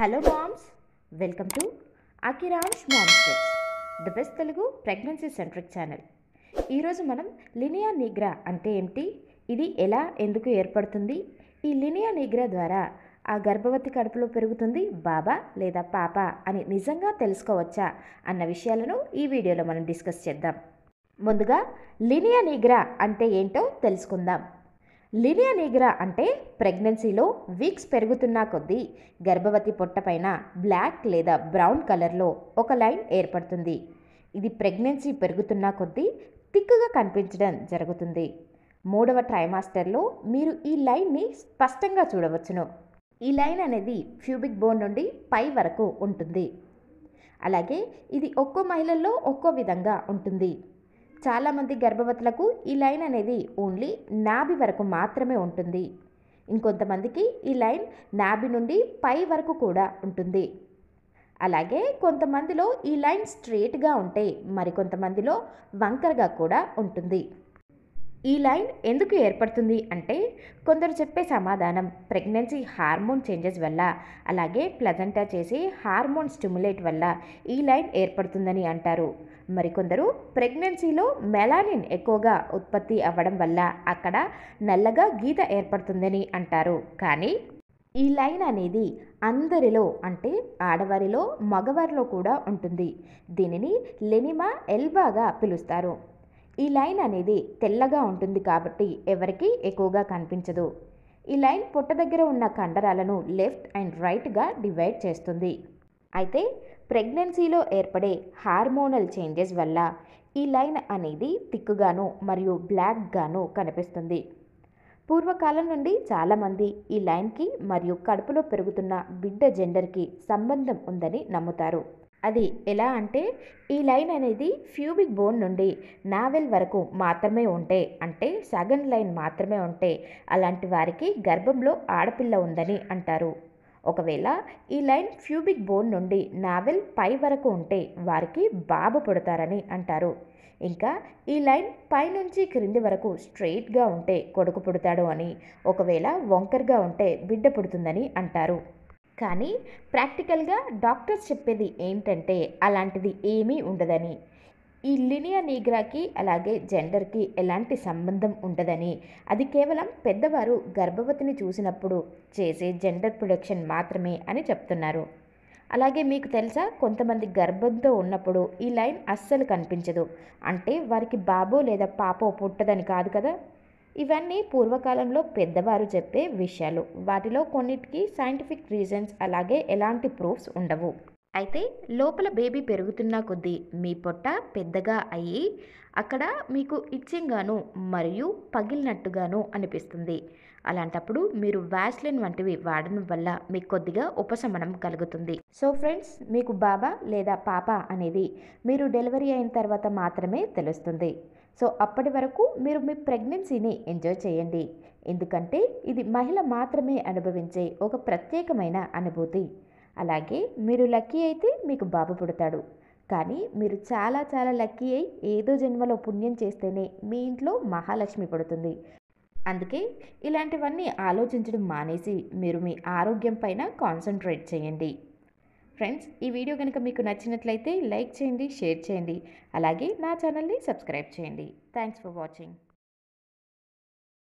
hello moms welcome to అకిరామ్స్ mom steps the best Telugu pregnancy centric channel ఈరోజు మనం Linea nigra అంటే ఏమిటి ఇది ఎలా ఎందుకు ఏర్పడుతుంది ఈ లినియా నిగ్రా ద్వారా ఆ గర్భవతి కడుపులో పెరుగుతుంది బాబా లేదా పాప అని నిజంగా తెలుసుకోవచ్చా అన్న విషయాలను ఈ వీడియోలో మనం డిస్కస్ చేద్దాం ముందుగా లినియా నిగ్రా అంటే ఏంటో తెలుసుకుందాం లినియా నీగ్రా అంటే ప్రెగ్నెన్సీలో వీక్స్ పెరుగుతున్న కొద్దీ గర్భవతి పొట్టపైన బ్లాక్ లేదా బ్రౌన్ కలర్లో ఒక లైన్ ఏర్పడుతుంది ఇది ప్రెగ్నెన్సీ పెరుగుతున్న కొద్దీ తిక్కుగా కనిపించడం జరుగుతుంది మూడవ ట్రైమాస్టర్లో మీరు ఈ లైన్ని స్పష్టంగా చూడవచ్చును ఈ లైన్ అనేది ఫ్యూబిక్ బోన్ నుండి పై వరకు ఉంటుంది అలాగే ఇది ఒక్కో మహిళల్లో ఒక్కో విధంగా ఉంటుంది చాలామంది గర్భవతులకు ఈ లైన్ అనేది ఓన్లీ నాభి వరకు మాత్రమే ఉంటుంది ఇంకొంతమందికి ఈ లైన్ నాభి నుండి పై వరకు కూడా ఉంటుంది అలాగే కొంతమందిలో ఈ లైన్ స్ట్రేట్గా ఉంటే మరికొంతమందిలో వంకరగా కూడా ఉంటుంది ఈ లైన్ ఎందుకు ఏర్పడుతుంది అంటే కొందరు చెప్పే సమాధానం ప్రెగ్నెన్సీ హార్మోన్ చేంజెస్ వల్ల అలాగే ప్లజెంటా చేసే హార్మోన్ స్టిములేట్ వల్ల ఈ లైన్ ఏర్పడుతుందని అంటారు మరికొందరు ప్రెగ్నెన్సీలో మెలానిన్ ఎక్కువగా ఉత్పత్తి అవ్వడం వల్ల అక్కడ నల్లగా గీత ఏర్పడుతుందని అంటారు కానీ ఈ లైన్ అనేది అందరిలో అంటే ఆడవారిలో మగవారిలో కూడా ఉంటుంది దీనిని లెనిమా ఎల్బాగా పిలుస్తారు ఈ లైన్ అనేది తెల్లగా ఉంటుంది కాబట్టి ఎవరికీ ఎక్కువగా కనిపించదు ఈ లైన్ పొట్ట దగ్గర ఉన్న కండరాలను లెఫ్ట్ అండ్ రైట్గా డివైడ్ చేస్తుంది అయితే ప్రెగ్నెన్సీలో ఏర్పడే హార్మోనల్ చేంజెస్ వల్ల ఈ లైన్ అనేది థిక్గాను మరియు బ్లాక్గాను కనిపిస్తుంది పూర్వకాలం నుండి చాలామంది ఈ లైన్కి మరియు కడుపులో పెరుగుతున్న బిడ్డ జెండర్కి సంబంధం ఉందని నమ్ముతారు అది ఎలా అంటే ఈ లైన్ అనేది ఫ్యూబిక్ బోన్ నుండి నావెల్ వరకు మాత్రమే ఉంటే అంటే సగన్ లైన్ మాత్రమే ఉంటే అలాంటి వారికి గర్భంలో ఆడపిల్ల ఉందని అంటారు ఒకవేళ ఈ లైన్ ఫ్యూబిక్ బోన్ నుండి నావెల్ పై వరకు ఉంటే వారికి బాబు పుడతారని అంటారు ఇంకా ఈ లైన్ పై నుంచి క్రింది వరకు స్ట్రెయిట్గా ఉంటే కొడుకు పుడతాడు అని ఒకవేళ వంకర్గా ఉంటే బిడ్డ పుడుతుందని అంటారు కానీ ప్రాక్టికల్గా డాక్టర్స్ చెప్పేది ఏంటంటే అలాంటిది ఏమీ ఉండదని ఈ లినియా నీగ్రాకి అలాగే జెండర్కి ఎలాంటి సంబంధం ఉండదని అది కేవలం పెద్దవారు గర్భవతిని చూసినప్పుడు చేసే జెండర్ ప్రొడక్షన్ మాత్రమే అని చెప్తున్నారు అలాగే మీకు తెలుసా కొంతమంది గర్భంతో ఉన్నప్పుడు ఈ లైన్ అస్సలు కనిపించదు అంటే వారికి బాబో లేదా పాపో పుట్టదని కాదు కదా ఇవన్నీ పూర్వకాలంలో పెద్దవారు చెప్పే విషయాలు వాటిలో కొన్నిటికి సైంటిఫిక్ రీజన్స్ అలాగే ఎలాంటి ప్రూఫ్స్ ఉండవు అయితే లోపల బేబీ పెరుగుతున్న కొద్దీ మీ పొట్ట పెద్దగా అయ్యి అక్కడ మీకు ఇచ్చింగ్గాను మరియు పగిలినట్టుగాను అనిపిస్తుంది అలాంటప్పుడు మీరు వ్యాస్లిన్ వంటివి వాడడం వల్ల మీకు కొద్దిగా ఉపశమనం కలుగుతుంది సో ఫ్రెండ్స్ మీకు బాబా లేదా పాప అనేది మీరు డెలివరీ అయిన తర్వాత మాత్రమే తెలుస్తుంది సో అప్పటి వరకు మీరు మీ ప్రెగ్నెన్సీని ఎంజాయ్ చేయండి ఎందుకంటే ఇది మహిళ మాత్రమే అనుభవించే ఒక ప్రత్యేకమైన అనుభూతి అలాగే మీరు లక్కీ అయితే మీకు బాబు పుడతాడు కానీ మీరు చాలా చాలా లక్కీ అయి ఏదో జన్మలో పుణ్యం చేస్తేనే మీ ఇంట్లో మహాలక్ష్మి పడుతుంది అందుకే ఇలాంటివన్నీ ఆలోచించడం మానేసి మీరు మీ ఆరోగ్యం పైన కాన్సన్ట్రేట్ చేయండి ఫ్రెండ్స్ ఈ వీడియో కనుక మీకు నచ్చినట్లయితే లైక్ చేయండి షేర్ చేయండి అలాగే నా ఛానల్ని సబ్స్క్రైబ్ చేయండి థ్యాంక్స్ ఫర్ వాచింగ్